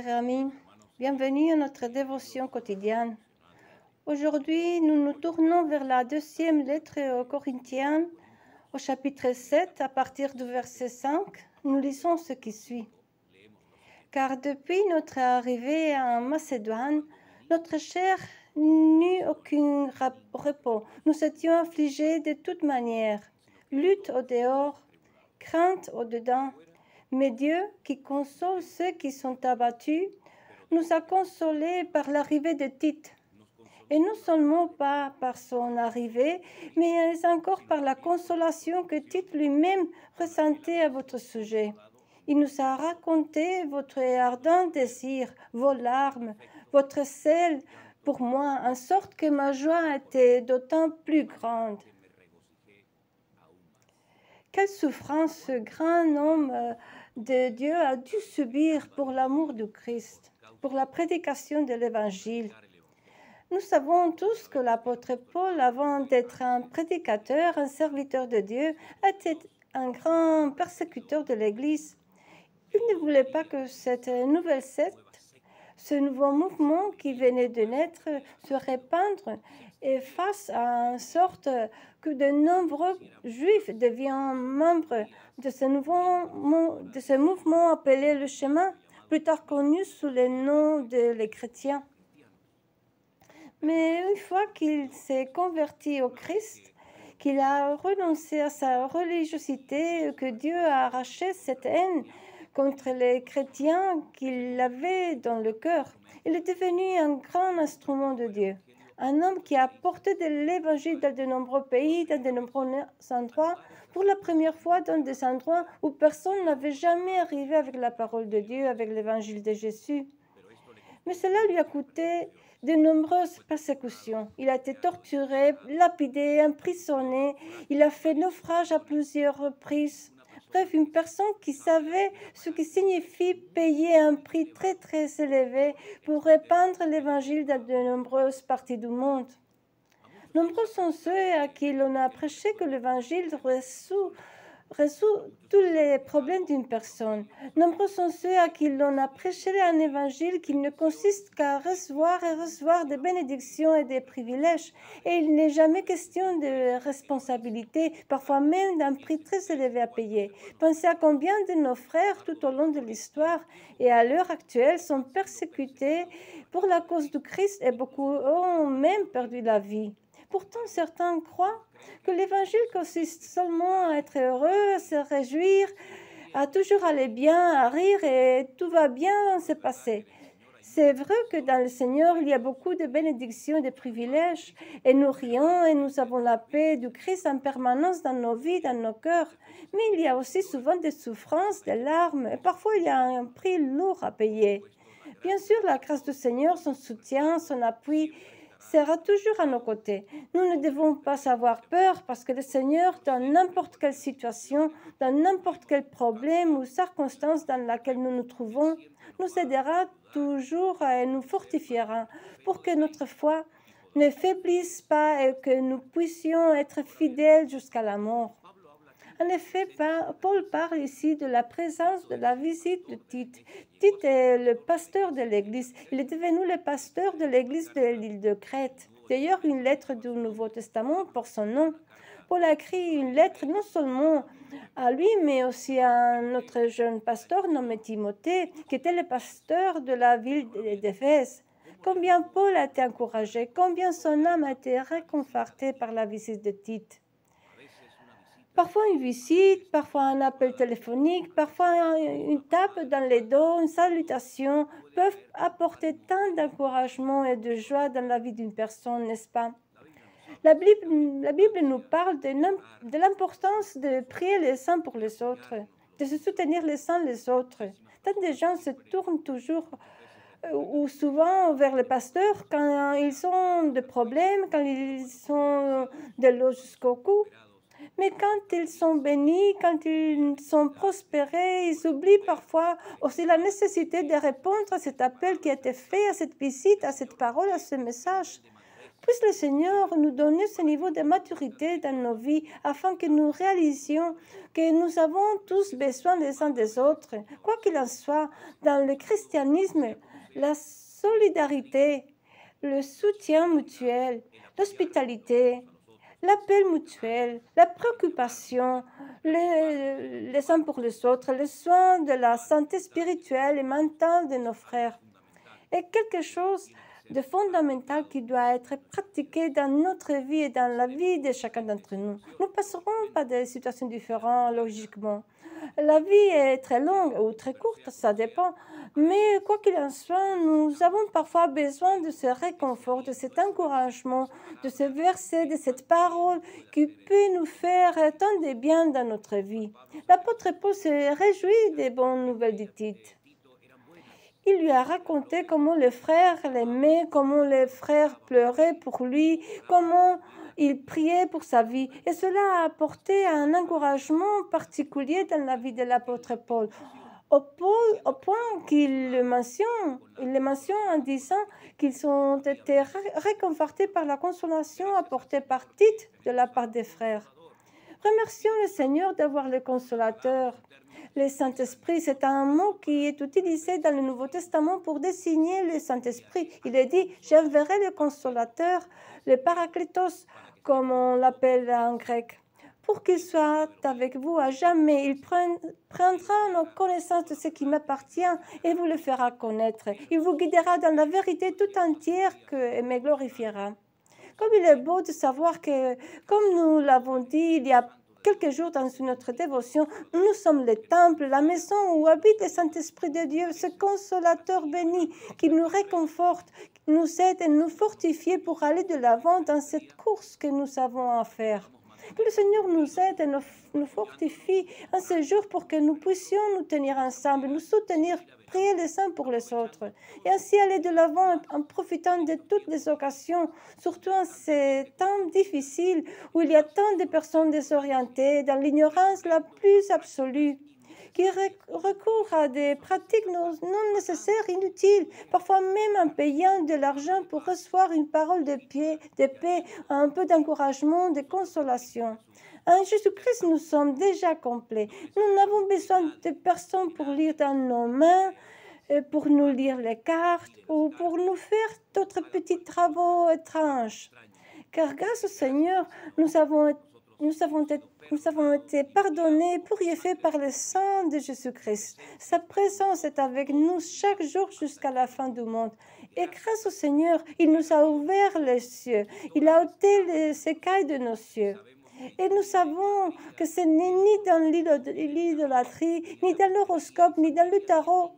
frères amis. Bienvenue à notre dévotion quotidienne. Aujourd'hui, nous nous tournons vers la deuxième lettre aux Corinthiens, au chapitre 7, à partir du verset 5. Nous lisons ce qui suit. Car depuis notre arrivée en Macédoine, notre chair n'eut aucun repos. Nous étions affligés de toutes manières, lutte au dehors, crainte au dedans mais Dieu, qui console ceux qui sont abattus, nous a consolés par l'arrivée de Tite. Et non seulement pas par son arrivée, mais encore par la consolation que Tite lui-même ressentait à votre sujet. Il nous a raconté votre ardent désir, vos larmes, votre sel pour moi, en sorte que ma joie était d'autant plus grande. Quelle souffrance ce grand homme de Dieu a dû subir pour l'amour du Christ, pour la prédication de l'Évangile. Nous savons tous que l'apôtre Paul, avant d'être un prédicateur, un serviteur de Dieu, était un grand persécuteur de l'Église. Il ne voulait pas que cette nouvelle secte, ce nouveau mouvement qui venait de naître, se répandre et face à une sorte que de nombreux juifs deviennent membres de ce, nouveau, de ce mouvement appelé le chemin, plus tard connu sous le nom de les chrétiens. Mais une fois qu'il s'est converti au Christ, qu'il a renoncé à sa religiosité, que Dieu a arraché cette haine contre les chrétiens qu'il avait dans le cœur, il est devenu un grand instrument de Dieu un homme qui a porté de l'évangile dans de nombreux pays, dans de nombreux endroits, pour la première fois dans des endroits où personne n'avait jamais arrivé avec la parole de Dieu, avec l'évangile de Jésus. Mais cela lui a coûté de nombreuses persécutions. Il a été torturé, lapidé, emprisonné. Il a fait naufrage à plusieurs reprises. Bref, une personne qui savait ce qui signifie payer un prix très très élevé pour répandre l'évangile dans de nombreuses parties du monde. Nombreux sont ceux à qui l'on a prêché que l'évangile reçoit résout tous les problèmes d'une personne. Nombreux sont ceux à qui l'on a prêché un évangile qui ne consiste qu'à recevoir et recevoir des bénédictions et des privilèges. Et il n'est jamais question de responsabilité, parfois même d'un prix très élevé à payer. Pensez à combien de nos frères tout au long de l'histoire et à l'heure actuelle sont persécutés pour la cause du Christ et beaucoup ont même perdu la vie. Pourtant, certains croient que l'évangile consiste seulement à être heureux, à se réjouir, à toujours aller bien, à rire et tout va bien se passer. C'est vrai que dans le Seigneur, il y a beaucoup de bénédictions et de privilèges, et nous rions et nous avons la paix du Christ en permanence dans nos vies, dans nos cœurs. Mais il y a aussi souvent des souffrances, des larmes, et parfois il y a un prix lourd à payer. Bien sûr, la grâce du Seigneur, son soutien, son appui sera toujours à nos côtés. Nous ne devons pas avoir peur parce que le Seigneur, dans n'importe quelle situation, dans n'importe quel problème ou circonstance dans laquelle nous nous trouvons, nous aidera toujours et nous fortifiera pour que notre foi ne faiblisse pas et que nous puissions être fidèles jusqu'à la mort. En effet, Paul parle ici de la présence de la visite de Tite. Tite est le pasteur de l'Église. Il est devenu le pasteur de l'Église de l'île de Crète. D'ailleurs, une lettre du Nouveau Testament pour son nom. Paul a écrit une lettre non seulement à lui, mais aussi à un autre jeune pasteur nommé Timothée, qui était le pasteur de la ville d'Éphèse. Combien Paul a été encouragé, combien son âme a été réconfortée par la visite de Tite. Parfois une visite, parfois un appel téléphonique, parfois une tape dans les dos, une salutation peuvent apporter tant d'encouragement et de joie dans la vie d'une personne, n'est-ce pas la Bible, nous parle de l'importance de prier les uns pour les autres, de se soutenir les uns les autres. Tant de gens se tournent toujours euh, ou souvent vers le pasteur quand ils ont des problèmes, quand ils sont de l'eau jusqu'au cou. Mais quand ils sont bénis, quand ils sont prospérés, ils oublient parfois aussi la nécessité de répondre à cet appel qui a été fait, à cette visite, à cette parole, à ce message. Puisse le Seigneur nous donner ce niveau de maturité dans nos vies afin que nous réalisions que nous avons tous besoin les uns des autres. Quoi qu'il en soit, dans le christianisme, la solidarité, le soutien mutuel, l'hospitalité, l'appel mutuel, la préoccupation, les, les pour les autres, les soins de la santé spirituelle et mentale de nos frères est quelque chose de fondamental qui doit être pratiqué dans notre vie et dans la vie de chacun d'entre nous. Nous passerons par des situations différentes logiquement. La vie est très longue ou très courte, ça dépend mais quoi qu'il en soit, nous avons parfois besoin de ce réconfort, de cet encouragement, de ce verset, de cette parole qui peut nous faire tant de bien dans notre vie. L'apôtre Paul se réjouit des bonnes nouvelles du Il lui a raconté comment les frères l'aimaient, comment les frères pleuraient pour lui, comment il priait pour sa vie. Et cela a apporté un encouragement particulier dans la vie de l'apôtre Paul au point, qu'il le mentionne, mentionne en disant qu'ils ont été réconfortés par la consolation apportée par Tite de la part des frères. Remercions le Seigneur d'avoir le consolateur. Le Saint-Esprit, c'est un mot qui est utilisé dans le Nouveau Testament pour désigner le Saint-Esprit. Il est dit J'enverrai le consolateur, le paracletos » comme on l'appelle en grec pour qu'il soit avec vous à jamais. Il prendra nos connaissances de ce qui m'appartient et vous le fera connaître. Il vous guidera dans la vérité tout entière que, et me glorifiera. Comme il est beau de savoir que, comme nous l'avons dit il y a quelques jours dans notre dévotion, nous sommes le temple, la maison où habite le Saint-Esprit de Dieu, ce consolateur béni qui nous réconforte, nous aide et nous fortifie pour aller de l'avant dans cette course que nous avons à faire. Que le Seigneur nous aide et nous, fortifie en ce jour pour que nous puissions nous tenir ensemble, nous soutenir, prier les uns pour les autres. Et ainsi aller de l'avant en profitant de toutes les occasions, surtout en ces temps difficiles où il y a tant de personnes désorientées, dans l'ignorance la plus absolue qui recourent à des pratiques non, nécessaires, inutiles, parfois même en payant de l'argent pour recevoir une parole de, pied, de paix, un peu d'encouragement, de consolation. En Jésus-Christ, nous sommes déjà complets. Nous n'avons besoin de personne pour lire dans nos mains, euh, pour nous lire les cartes ou pour nous faire d'autres petits travaux étranges. Car grâce au Seigneur, nous avons été nous avons, été, nous avons été pardonnés pour y par le sang de Jésus-Christ. Sa présence est avec nous chaque jour jusqu'à la fin du monde. Et grâce au Seigneur, il nous a ouvert les cieux, Il a ôté les écailles de nos cieux. Et nous savons que ce n'est ni dans l'idolâtrie, ni dans l'horoscope, ni dans le tarot,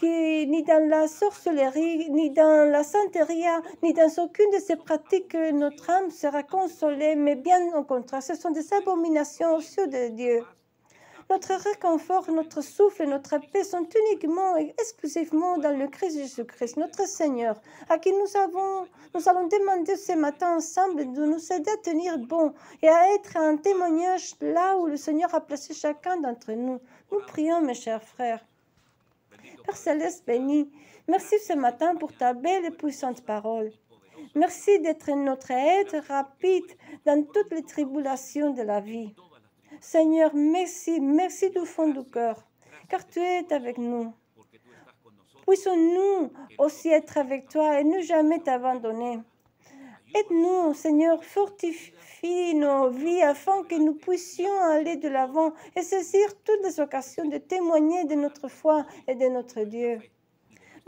qui, ni dans la sorcellerie, ni dans la santeria, ni dans aucune de ces pratiques, notre âme sera consolée, mais bien au contraire, ce sont des abominations aux cieux de Dieu. Notre réconfort, notre souffle et notre paix sont uniquement et exclusivement dans le Christ Jésus-Christ, notre Seigneur, à qui nous, avons, nous allons demander ce matin ensemble de nous aider à tenir bon et à être un témoignage là où le Seigneur a placé chacun d'entre nous. Nous prions, mes chers frères. Père Céleste béni, merci ce matin pour ta belle et puissante parole. Merci d'être notre aide rapide dans toutes les tribulations de la vie. Seigneur, merci, merci du fond du cœur, car tu es avec nous. Puissons-nous aussi être avec toi et ne jamais t'abandonner. Aide-nous, Seigneur, fortifie nos vies afin que nous puissions aller de l'avant et saisir toutes les occasions de témoigner de notre foi et de notre Dieu.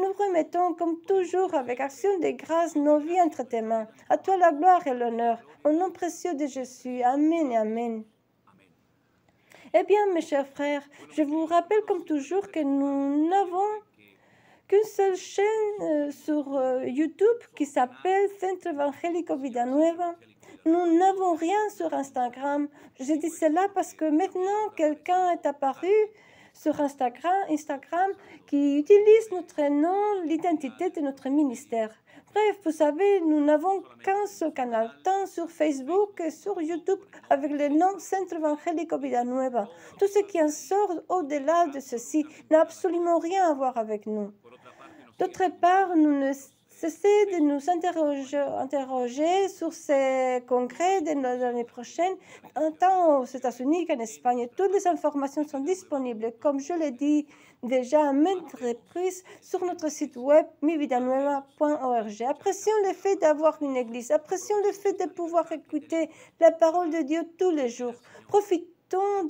Nous remettons, comme toujours, avec action de grâce, nos vies entre tes mains. À toi la gloire et l'honneur. Au nom précieux de Jésus. Amen et Amen. Eh bien, mes chers frères, je vous rappelle comme toujours que nous n'avons qu'une seule chaîne euh, sur euh, YouTube qui s'appelle Centre Evangélico Vida Nueva. Nous n'avons rien sur Instagram. Je dis cela parce que maintenant, quelqu'un est apparu sur Instagram, Instagram qui utilise notre nom, l'identité de notre ministère. Bref, vous savez, nous n'avons qu'un seul canal, tant sur Facebook que sur YouTube, avec le nom Centre Evangélico Nueva ». Tout ce qui en sort au-delà de ceci n'a absolument rien à voir avec nous. D'autre part, nous ne cessons de nous interroger, sur ces congrès de l'année prochaine, tant aux États-Unis qu'en Espagne. Toutes les informations sont disponibles, comme je l'ai dit déjà à maintes reprises, sur notre site web mividanueva.org. Apprécions le fait d'avoir une église, apprécions le fait de pouvoir écouter la parole de Dieu tous les jours. Profitez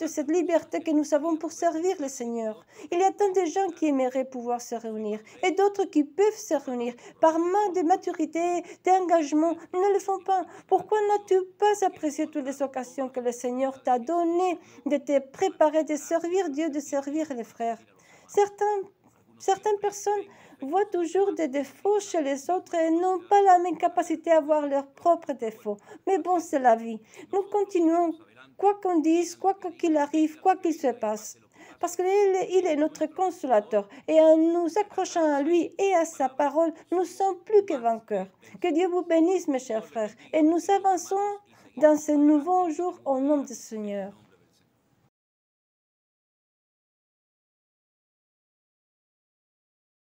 de cette liberté que nous avons pour servir le Seigneur. Il y a tant de gens qui aimeraient pouvoir se réunir et d'autres qui peuvent se réunir. Par main de maturité, d'engagement, ne le font pas. Pourquoi n'as-tu pas apprécié toutes les occasions que le Seigneur t'a données de te préparer, de servir Dieu, de servir les frères Certains, Certaines personnes voient toujours des défauts chez les autres et n'ont pas la même capacité à voir leurs propres défauts. Mais bon, c'est la vie. Nous continuons quoi qu'on dise, quoi qu'il arrive, quoi qu'il se passe. Parce qu'il il est notre consolateur. Et en nous accrochant à lui et à sa parole, nous sommes plus que vainqueurs. Que Dieu vous bénisse, mes chers frères. Et nous avançons dans ce nouveau jour au nom du Seigneur.